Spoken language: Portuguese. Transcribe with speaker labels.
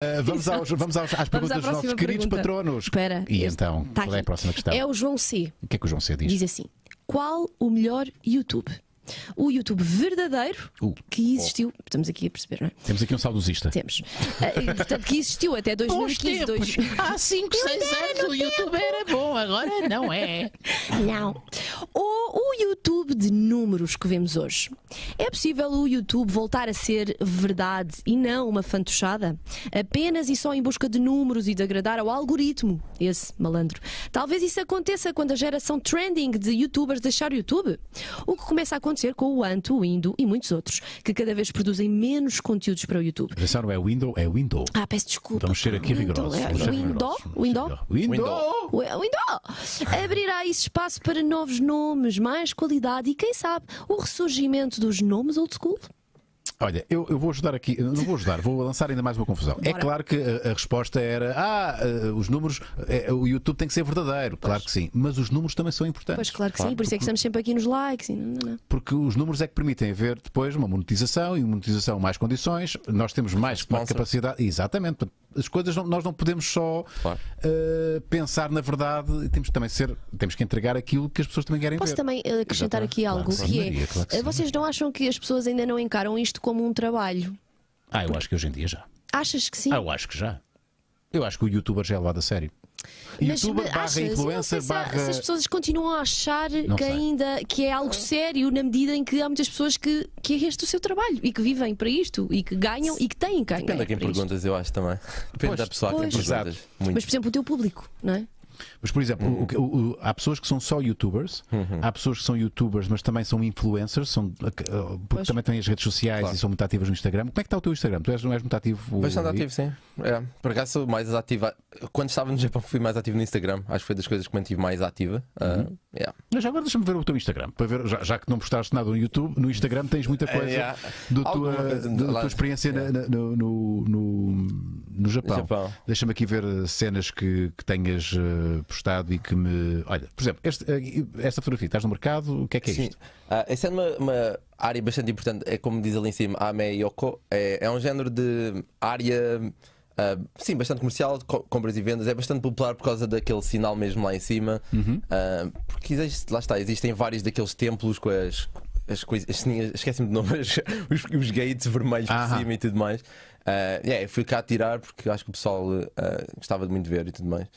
Speaker 1: Eh, vamos, aos, vamos aos, às perguntas vamos dos nossos queridos pergunta. patronos.
Speaker 2: Espera. E
Speaker 1: então, tá qual é a próxima questão? É
Speaker 2: o João C.
Speaker 1: O que é que o João C diz? Diz
Speaker 2: assim: Qual o melhor YouTube? O YouTube verdadeiro uh, que existiu. Oh. Estamos aqui a perceber, não é? Temos aqui um saudosista. Temos. Eh, portanto, que existiu até 2015. Dois... Há 5, 6 anos o YouTube era bom, agora não é. Não. YouTube de números que vemos hoje. É possível o YouTube voltar a ser verdade e não uma fantochada? Apenas e só em busca de números e de agradar ao algoritmo, esse malandro. Talvez isso aconteça quando a geração trending de youtubers deixar o YouTube. O que começa a acontecer com o Anto, o Indo e muitos outros, que cada vez produzem menos conteúdos para o YouTube. Pensaram, é é Window, é o Window. É ah, peço desculpa. Vamos ser aqui rigorosos. Window? Window? Window? Window! Abrirá esse espaço para novos nomes, mais mais qualidade e, quem sabe, o ressurgimento dos nomes old school?
Speaker 1: Olha, eu, eu, vou ajudar aqui, não vou ajudar, vou lançar ainda mais uma confusão. É Bora. É claro que a, a, resposta era: ah, eh, os números, é, o YouTube tem que ser verdadeiro, pois. claro que sim, mas os números também são importantes. Pois, claro que claro, sim, por isso é que
Speaker 2: estamos sempre aqui nos likes. Não, não, não.
Speaker 1: Porque os números é que permitem ver depois uma monetização e monetização mais condições, nós temos mais capacidade. Exatamente, as coisas não, nós não podemos só claro. uh, pensar na verdade, temos que também ser, temos que entregar aquilo que as pessoas também querem Posso ver. também
Speaker 2: eh, acrescentar aqui algo, claro, que é, Maria, é claro que eh, vocês não acham que as pessoas ainda não encaram isto como um trabalho?
Speaker 1: Ah, eu acho que hoje em dia já.
Speaker 2: Achas que sim? Ah, eu
Speaker 1: acho que já. Eu acho que o youtuber já é levado a sério. YouTube mas, barra achas, influencer se, barra...
Speaker 2: se, as pessoas continuam a achar que ainda que é algo sério na medida em que há muitas pessoas que, que é este o seu trabalho e que vivem para isto e que ganham e que têm ganho. Depende é a quem perguntas,
Speaker 3: isto. eu acho também. Depende pois, da pessoa pois. a perguntas. Mas
Speaker 2: por exemplo, o teu público, não é?
Speaker 3: Mas, por exemplo, uhum. o, o,
Speaker 1: o, há pessoas que são só youtubers, uhum. há pessoas que são youtubers, mas também são influencers, são, eh, eh, porque pois. também têm as redes sociais claro. e são muito ativas no Instagram. Como é que está o teu Instagram? Tu és, não és muito ativo? Bastante ativo, sim.
Speaker 3: É. Por acaso sou mais ativo. Quando estava no Japão fui mais ativo no Instagram. Acho que foi das coisas que mantive mais ativa. Ah, uhum.
Speaker 1: yeah. Mas agora deixa-me ver o teu Instagram. Para ver, já, já, que não postaste nada no YouTube, no Instagram tens muita é, coisa yeah. da tua, do, tua experiência yeah. na, no, no, no no Japão. Japão. Deixa-me aqui ver eh, cenas que, que tenhas eh, postado e que me. Olha,
Speaker 3: por exemplo, este, eh, esta fotografia, estás no mercado, o que é que é Sim. isto? Uh, essa é uma, uma, área bastante importante, é como diz ali em cima, Ame Yoko, é, é um género de área. Uh, sim, bastante comercial, co compras e vendas. É bastante popular por causa daquele sinal mesmo lá em cima. Uhum. Uh, porque existe, lá está, existem vários daqueles templos com as, as coisas. Esqueci-me de nome, os, os gates vermelhos por cima e tudo mais. Uh, yeah, fui cá tirar porque acho que o pessoal uh, gostava de muito ver e tudo mais.